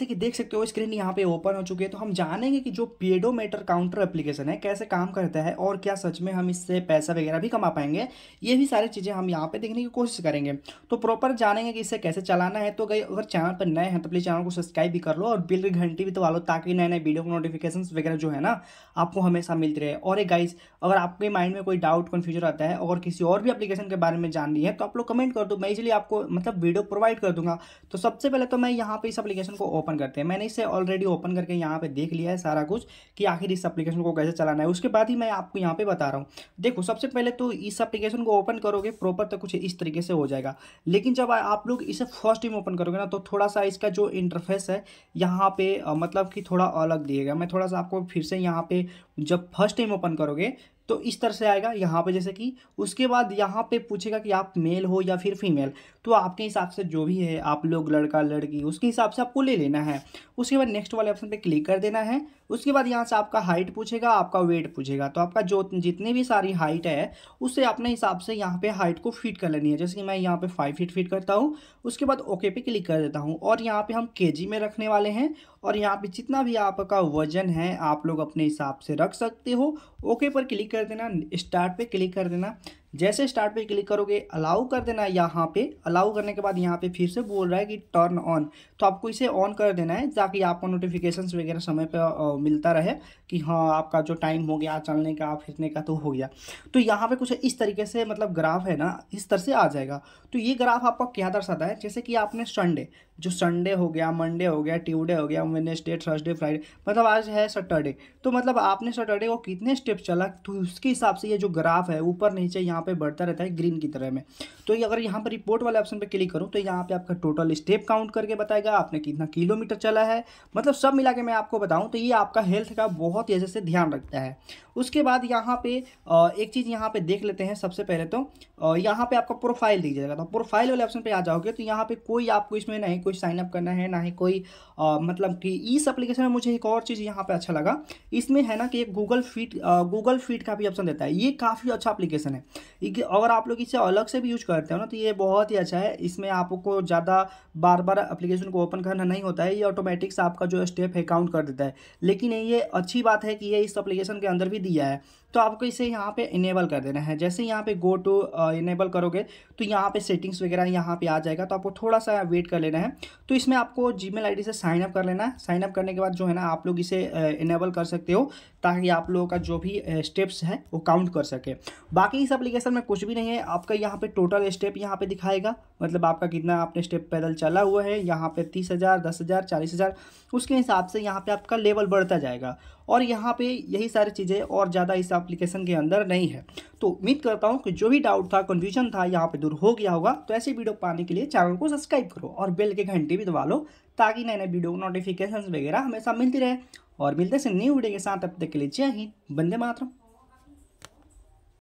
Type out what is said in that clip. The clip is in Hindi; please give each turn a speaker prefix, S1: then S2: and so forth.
S1: जैसे कि देख सकते हो स्क्रीन यहाँ पे ओपन हो चुकी है तो हम जानेंगे कि जो पेडोमीटर काउंटर एप्लीकेशन है कैसे काम करता है और क्या सच में हम इससे पैसा वगैरह भी कमा पाएंगे ये भी सारी चीज़ें हम यहाँ पे देखने की कोशिश करेंगे तो प्रॉपर जानेंगे कि इसे कैसे चलाना है तो गई अगर चैनल पर नए हैं तो प्लीज़ चैनल को सब्सक्राइब भी कर लो और बिल की घंटी भी दबा लो ताकि नए नए वीडियो को नोटिफिकेशन वगैरह जो है ना आपको हमेशा मिलती रहे और एक गाइज अगर आपके माइंड में कोई डाउट कन्फ्यूजन आता है और किसी और भी अप्लीकेशन के बारे में जाननी है तो आप लोग कमेंट कर दो मैं इसलिए आपको मतलब वीडियो प्रोवाइड कर दूंगा तो सबसे पहले तो मैं यहाँ पर इस अपलीकेशन को ओपन करते हैं मैंने इसे ऑलरेडी ओपन करके यहाँ पे देख लिया है सारा कुछ कि आखिर इस एप्लीकेशन को कैसे चलाना है उसके बाद ही मैं आपको यहाँ पे बता रहा हूँ देखो सबसे पहले तो इस एप्लीकेशन को ओपन करोगे प्रॉपर तो कुछ इस तरीके से हो जाएगा लेकिन जब आप लोग इसे फर्स्ट टाइम ओपन करोगे ना तो थोड़ा सा इसका जो इंटरफेस है यहाँ पे मतलब कि थोड़ा अलग दिएगा मैं थोड़ा सा आपको फिर से यहाँ पे जब फर्स्ट टाइम ओपन करोगे तो इस तरह से आएगा यहाँ पे जैसे कि उसके बाद यहाँ पे पूछेगा कि आप मेल हो या फिर फीमेल तो आपके हिसाब से जो भी है आप लोग लड़का लड़की उसके हिसाब से आपको ले लेना है उसके बाद नेक्स्ट वाले ऑप्शन पे क्लिक कर देना है उसके बाद यहाँ से आपका हाइट पूछेगा आपका वेट पूछेगा तो आपका जो जितनी भी सारी हाइट है उससे अपने हिसाब से यहाँ पे हाइट को फिट कर लेनी है जैसे कि मैं यहाँ पे फाइव फीट फिट करता हूँ उसके बाद ओके पे क्लिक कर देता हूँ और यहाँ पे हम के में रखने वाले हैं और यहाँ पे जितना भी आपका वजन है आप लोग अपने हिसाब से रख सकते हो ओके पर क्लिक कर देना स्टार्ट पे क्लिक कर देना जैसे स्टार्ट पे क्लिक करोगे अलाउ कर देना है यहाँ पे अलाउ करने के बाद यहाँ पे फिर से बोल रहा है कि टर्न ऑन तो आपको इसे ऑन कर देना है ताकि आपको नोटिफिकेशंस वगैरह समय पर मिलता रहे कि हाँ आपका जो टाइम हो गया चलने का फिरने का तो हो गया तो यहाँ पे कुछ इस तरीके से मतलब ग्राफ है ना इस तरह से आ जाएगा तो ये ग्राफ आपका क्या दर्शाता है जैसे कि आपने संडे जो संडे हो गया मंडे हो गया ट्यूडे हो गया वेनेसडे थर्सडे फ्राइडे मतलब आज है सैटरडे तो मतलब आपने सैटरडे को कितने स्टेप चला तो उसके हिसाब से ये जो ग्राफ है ऊपर नीचे यहाँ पे बढ़ता रहता है ग्रीन की तरह में तो ये अगर यहाँ पर रिपोर्ट वाले ऑप्शन पर क्लिक करूँ तो यहाँ पर आपका टोटल स्टेप काउंट करके बताएगा आपने कितना किलोमीटर चला है मतलब सब मिला के मैं आपको बताऊँ तो ये आपका हेल्थ का बहुत ही से ध्यान रखता है उसके बाद यहाँ पे एक चीज़ यहाँ पे देख लेते हैं सबसे पहले तो यहाँ पे आपका प्रोफाइल दिख जाएगा तो प्रोफाइल वाले ऑप्शन पे आ जाओगे तो यहाँ पे कोई आपको इसमें नहीं कोई साइनअप करना है ना ही कोई आ, मतलब कि इस एप्लीकेशन में मुझे एक और चीज़ यहाँ पे अच्छा लगा इसमें है ना कि एक गूगल फीट गूगल फीट का भी ऑप्शन देता है ये काफ़ी अच्छा अप्लीकेशन है अगर आप लोग इसे अलग से भी यूज करते हो ना तो ये बहुत ही अच्छा है इसमें आपको ज़्यादा बार बार अप्लीकेशन को ओपन करना नहीं होता है ये ऑटोमेटिक से आपका जो स्टेप है काउंट कर देता है लेकिन ये अच्छी बात है कि ये इस अप्लीकेशन के अंदर भी दिया है तो आपको इसे यहाँ पे इनेबल कर देना है जैसे यहाँ पे गो टू इनेबल करोगे तो यहाँ पे सेटिंग्स वगैरह यहाँ पे आ जाएगा तो आपको थोड़ा सा वेट कर लेना है तो इसमें आपको जी मेल से साइन अप कर लेना है साइनअप करने के बाद जो है ना आप लोग इसे इनेबल कर सकते हो ताकि आप लोगों का जो भी स्टेप्स है वो काउंट कर सके बाकी इस एप्लीकेशन कैलकुलेशन में कुछ भी नहीं है आपका यहाँ पे टोटल स्टेप यहाँ पे दिखाएगा मतलब आपका कितना आपने स्टेप पैदल चला हुआ है यहाँ पे तीस हज़ार दस हज़ार चालीस हज़ार उसके हिसाब से यहाँ पे आपका लेवल बढ़ता जाएगा और यहाँ पे यही सारी चीज़ें और ज़्यादा इस एप्लीकेशन के अंदर नहीं है तो उम्मीद करता हूँ कि जो भी डाउट था कन्फ्यूजन था यहाँ पर दूर हो गया होगा तो ऐसी वीडियो पाने के लिए चैनल को सब्सक्राइब करो और बेल के घंटे भी दबा लो ताकि नए नए वीडियो नोटिफिकेशन वगैरह हमेशा मिलती रहे और मिलते से न्यू वीडियो के साथ अब तक के लिए जय हिंद बंदे मातरम